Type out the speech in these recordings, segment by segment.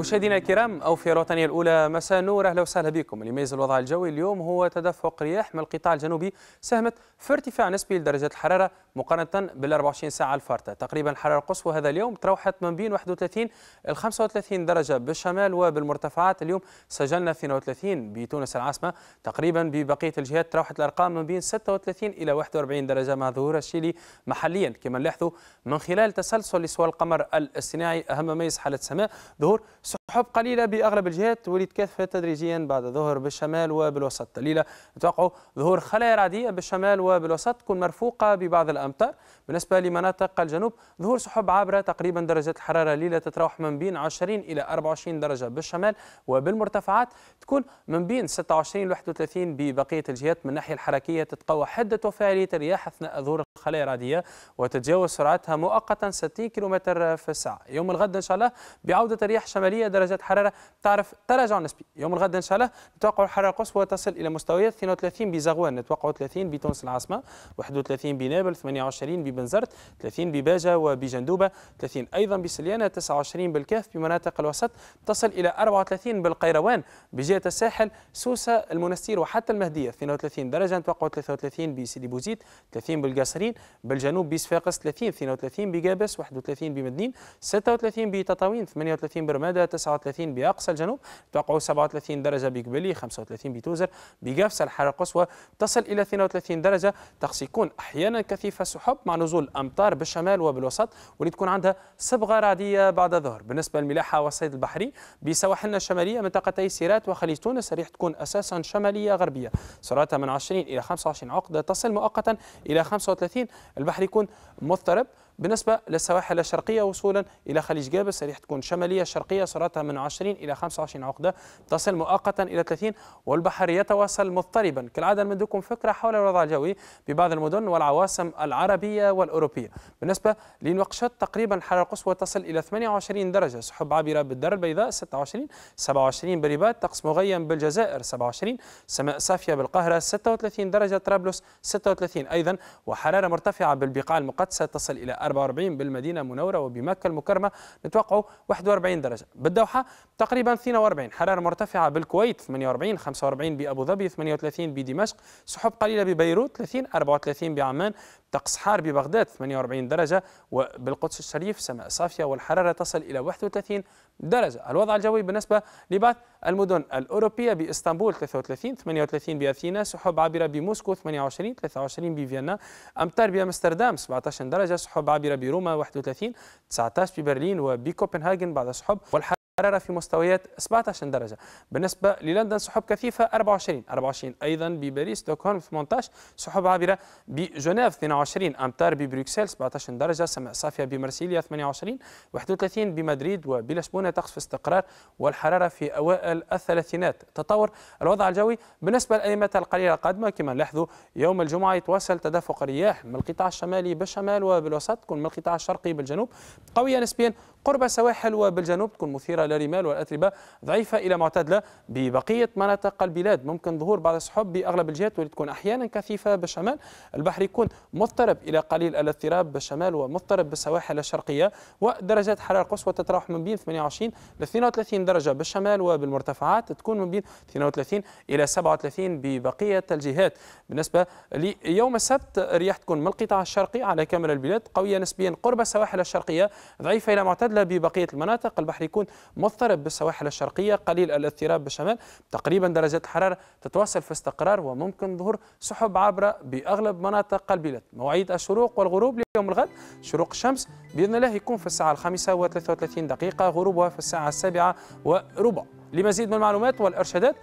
مشاهدينا الكرام أو في الوطنية الأولى مساء نور أهلا وسهلا بكم اللي يميز الوضع الجوي اليوم هو تدفق رياح من القطاع الجنوبي ساهمت في ارتفاع نسبي لدرجات الحرارة مقارنة بال 24 ساعة الفارتة تقريبا الحرارة القصوى هذا اليوم تراوحت من بين 31 ل 35 درجة بالشمال وبالمرتفعات اليوم سجلنا 32 بتونس العاصمة تقريبا ببقية الجهات تراوحت الأرقام من بين 36 إلى 41 درجة مع ظهور الشيلي محليا كما نلاحظوا من خلال تسلسل لسوى القمر الاصطناعي أهم ميز حالة السماء ظهور حب قليله باغلب الجهات واللي تكثفت تدريجيا بعد ظهر بالشمال وبالوسط الليله نتوقعوا ظهور خلايا رعديه بالشمال وبالوسط تكون مرفوقه ببعض الامطار بالنسبه لمناطق الجنوب ظهور سحب عابره تقريبا درجات الحراره الليله تتراوح من بين 20 الى 24 درجه بالشمال وبالمرتفعات تكون من بين 26 ل 31 ببقيه الجهات من الناحيه الحركيه تتقوى حده وفاعليه الرياح اثناء ظهور الخلايا الرعديه وتتجاوز سرعتها مؤقتا 60 كم في الساعه يوم الغد ان شاء الله بعوده رياح شماليه درجات حراره تعرف تراجع نسبي يوم الغد ان شاء الله نتوقع الحراره القصوى تصل الى مستويات 32 بزغوان نتوقع 30 بتونس العاصمه 31 بنابل 28 ببنزرت 30 بباجه وبجندوبه 30 ايضا بسليانه 29 بالكاف بمناطق الوسط تصل الى 34 بالقيروان بجهه الساحل سوسه المنستير وحتى المهديه 32 درجه نتوقع 33 بسيدي بوزيد 30 بالقاصرين بالجنوب بصفاقس 30 32 بجابس 31 بمدنين 36 بتطاوين 38 برماده 39 39 بأقصى الجنوب توقع 37 درجة بقبلي 35 بتوزر بقفص الحرارة القصوى تصل إلى 32 درجة يكون أحيانا كثيفة السحب مع نزول أمطار بالشمال وبالوسط واللي تكون عندها صبغة رعدية بعد الظهر بالنسبة للملاحة والصيد البحري بسواحلنا الشمالية منطقتي سيرات وخليج تونس الريح تكون أساسا شمالية غربية سرعتها من 20 إلى 25 عقدة تصل مؤقتا إلى 35 البحر يكون مضطرب بالنسبة للسواحل الشرقية وصولا إلى خليج جابس الريح تكون شمالية شرقية سرعتها من 20 إلى 25 عقدة تصل مؤقتا إلى 30 والبحر يتواصل مضطربا كالعادة نمدكم فكرة حول الوضع الجوي ببعض المدن والعواصم العربية والأوروبية بالنسبة لنقشط تقريبا الحرارة القصوى تصل إلى 28 درجة سحب عابرة بالدار البيضاء 26 27 بريبات طقس مغيم بالجزائر 27 سماء صافية بالقاهرة 36 درجة طرابلس 36 أيضا وحرارة مرتفعة بالبقاع المقدسة تصل إلى 44 بالمدينة المنورة وبمكة المكرمة نتوقعوا 41 درجة بالدوحة تقريبا 42 حرارة مرتفعة بالكويت 48 45 بأبو ظبي 38 بدمشق سحب قليلة ببيروت 30 34 بعمان طقس حار ببغداد 48 درجة وبالقدس الشريف سماء صافية والحرارة تصل إلى 31 درجة الوضع الجوي بالنسبة لبعض المدن الأوروبية بإسطنبول 33 38 بأثينا سحب عابرة بموسكو 28 23 بفيينا أمطار بأمستردام 17 درجة سحب عابرة بروما 31 19 ببرلين وبكوبنهاجن بعد سحب والحرارة حرارة في مستويات 17 درجة بالنسبة للندن سحب كثيفة 24 24 أيضا بباريس ستوكهولم 18 سحب عابرة بجنيف 22 أمتار ببروكسل 17 درجة سماء صافية بمرسيليا 28 31 بمدريد وبلشبونة تقصف استقرار والحرارة في أوائل الثلاثينات تطور الوضع الجوي بالنسبة للأيامات القليلة القادمة كما نلاحظوا يوم الجمعة يتواصل تدفق الرياح من القطاع الشمالي بالشمال وبالوسط تكون من القطاع الشرقي بالجنوب قوية نسبيا قرب السواحل وبالجنوب تكون مثيرة على رمال والأتربة ضعيفة إلى معتدلة ببقية مناطق البلاد ممكن ظهور بعض السحب بأغلب الجهات واللي تكون أحيانا كثيفة بالشمال البحر يكون مضطرب إلى قليل الاضطراب بالشمال ومضطرب بالسواحل الشرقية ودرجات حرارة قصوى تتراوح من بين 28 ل 32 درجة بالشمال وبالمرتفعات تكون من بين 32 إلى 37 ببقية الجهات بالنسبة ليوم السبت الرياح تكون من القطاع الشرقي على كامل البلاد قوية نسبيا قرب السواحل الشرقية ضعيفة إلى معتدلة ببقية المناطق البحر يكون مضطرب بالسواحل الشرقية قليل الاضطراب بالشمال تقريبا درجات الحرارة تتواصل في استقرار وممكن ظهور سحب عابرة بأغلب مناطق البلاد مواعيد الشروق والغروب ليوم الغد شروق الشمس بإذن الله يكون في الساعة الخامسة و33 دقيقة غروبها في الساعة السابعة وربع لمزيد من المعلومات والإرشادات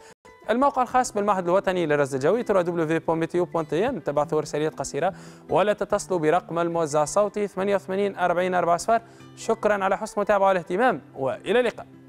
الموقع الخاص بالمعهد الوطني للرصد الجوي www.meteo.am تبعثوا رسالات قصيرة ولا تتصلوا برقم الموزع الصوتي 88 40 40 شكرا على حسن المتابعة والاهتمام وإلى اللقاء